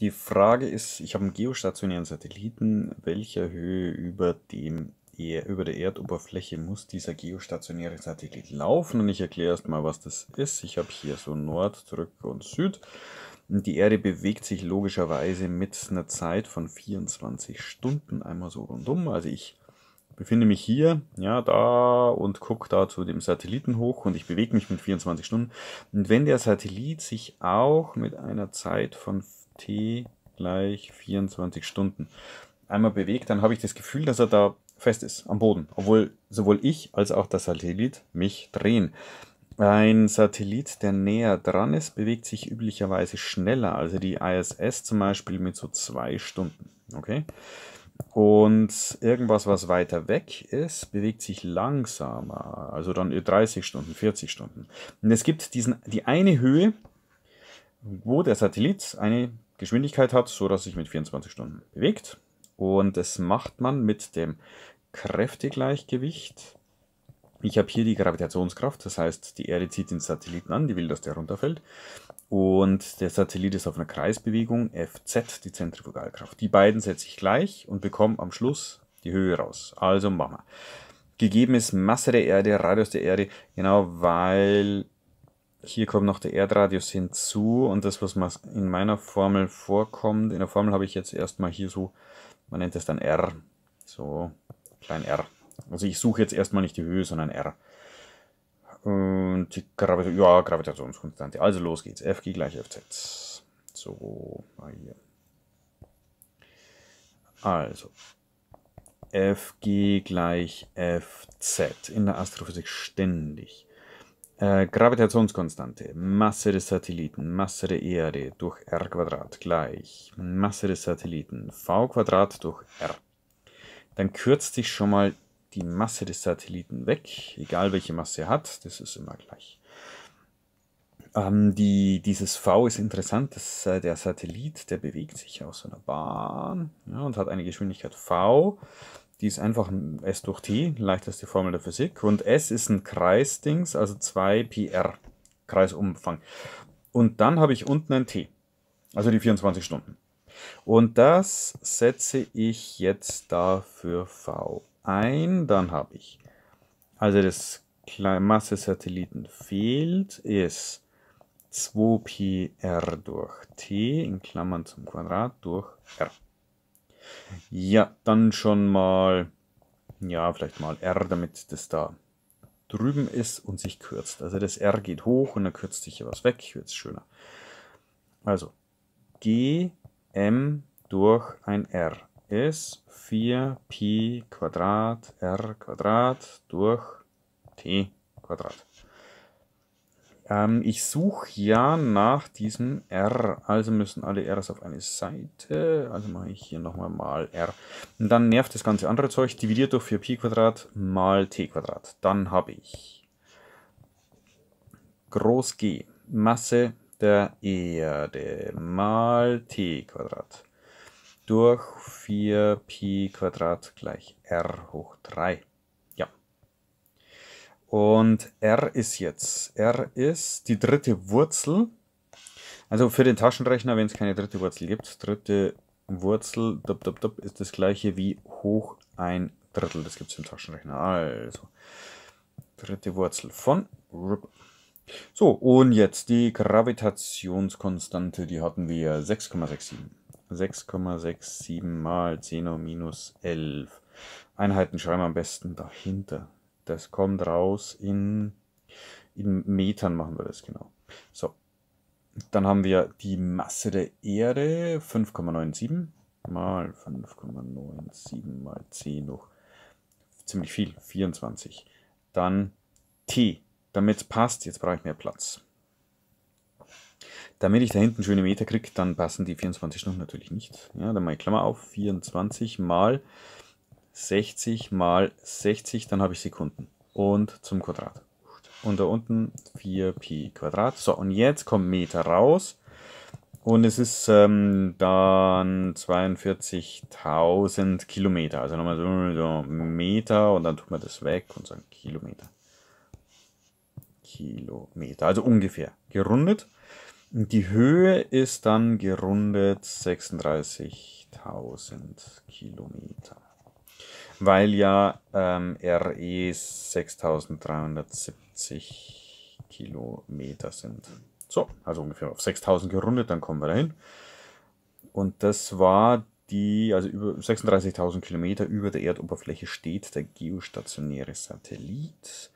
Die Frage ist, ich habe einen geostationären Satelliten. Welcher Höhe über, dem, über der Erdoberfläche muss dieser geostationäre Satellit laufen? Und ich erkläre erstmal, was das ist. Ich habe hier so Nord, zurück und Süd. Und Die Erde bewegt sich logischerweise mit einer Zeit von 24 Stunden einmal so rundum. Also ich befinde mich hier, ja, da und gucke da zu dem Satelliten hoch und ich bewege mich mit 24 Stunden. Und wenn der Satellit sich auch mit einer Zeit von t gleich 24 Stunden einmal bewegt, dann habe ich das Gefühl, dass er da fest ist am Boden, obwohl sowohl ich als auch der Satellit mich drehen. Ein Satellit, der näher dran ist, bewegt sich üblicherweise schneller, also die ISS zum Beispiel mit so zwei Stunden. Okay? Und irgendwas, was weiter weg ist, bewegt sich langsamer, also dann 30 Stunden, 40 Stunden. Und es gibt diesen, die eine Höhe, wo der Satellit eine Geschwindigkeit hat, sodass sich mit 24 Stunden bewegt. Und das macht man mit dem Kräftegleichgewicht. Ich habe hier die Gravitationskraft, das heißt, die Erde zieht den Satelliten an, die will, dass der runterfällt. Und der Satellit ist auf einer Kreisbewegung, Fz, die Zentrifugalkraft. Die beiden setze ich gleich und bekomme am Schluss die Höhe raus. Also machen wir. Gegeben ist Masse der Erde, Radius der Erde, genau weil hier kommt noch der Erdradius hinzu und das, was in meiner Formel vorkommt, in der Formel habe ich jetzt erstmal hier so, man nennt es dann R, so klein R. Also ich suche jetzt erstmal nicht die Höhe, sondern R. Und die Gravita ja, Gravitationskonstante. Also los geht's. Fg gleich Fz. So, mal hier. Also, Fg gleich Fz. In der Astrophysik ständig. Äh, Gravitationskonstante, Masse des Satelliten, Masse der Erde durch r Quadrat gleich Masse des Satelliten, v Quadrat durch r. Dann kürzt sich schon mal die Masse des Satelliten weg, egal welche Masse er hat, das ist immer gleich. Ähm, die, dieses v ist interessant, dass, äh, der Satellit, der bewegt sich aus einer Bahn ja, und hat eine Geschwindigkeit v. Die ist einfach ein S durch T, leichteste Formel der Physik. Und S ist ein Kreisdings, also 2 PR, Kreisumfang. Und dann habe ich unten ein T, also die 24 Stunden. Und das setze ich jetzt dafür V ein. Dann habe ich, also das Masse-Satelliten fehlt, ist 2 PR durch T in Klammern zum Quadrat durch R. Ja, dann schon mal, ja, vielleicht mal R, damit das da drüben ist und sich kürzt. Also das R geht hoch und dann kürzt sich hier was weg, wird es schöner. Also G M durch ein R ist 4 Pi Quadrat R Quadrat durch T Quadrat. Ähm, ich suche ja nach diesem R. Also müssen alle Rs auf eine Seite. Also mache ich hier nochmal mal R. Und dann nervt das ganze andere Zeug. Dividiert durch 4pi Quadrat mal t Quadrat. Dann habe ich groß G. Masse der Erde mal t Quadrat durch 4pi Quadrat gleich r hoch 3. Und r ist jetzt. r ist die dritte Wurzel. Also für den Taschenrechner, wenn es keine dritte Wurzel gibt, dritte Wurzel dup, dup, dup, ist das gleiche wie hoch ein Drittel. Das gibt es im Taschenrechner. Also dritte Wurzel von. So, und jetzt die Gravitationskonstante, die hatten wir 6,67. 6,67 mal 10 minus 11. Einheiten schreiben wir am besten dahinter. Das kommt raus in, in Metern machen wir das genau. So, dann haben wir die Masse der Erde 5,97 mal 5,97 mal 10 hoch. Ziemlich viel, 24. Dann T, damit es passt, jetzt brauche ich mehr Platz. Damit ich da hinten schöne Meter kriege, dann passen die 24 Stunden natürlich nicht. Ja, dann mache ich Klammer auf, 24 mal 60 mal 60, dann habe ich Sekunden. Und zum Quadrat. Und da unten 4pi Quadrat. So, und jetzt kommt Meter raus. Und es ist ähm, dann 42.000 Kilometer. Also nochmal so Meter und dann tut man das weg und sagen Kilometer. Kilometer, also ungefähr gerundet. Die Höhe ist dann gerundet 36.000 Kilometer weil ja ähm, e RE 6370 Kilometer sind. So, also ungefähr auf 6000 gerundet, dann kommen wir dahin. Und das war die, also über 36.000 Kilometer über der Erdoberfläche steht der geostationäre Satellit.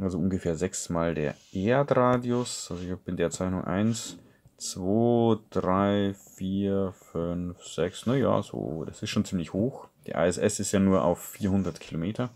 Also ungefähr sechsmal der Erdradius. Also ich bin der Zeichnung 1, 2, 3, 4, 5, 6, naja, so, das ist schon ziemlich hoch. Die ISS ist ja nur auf 400 Kilometer.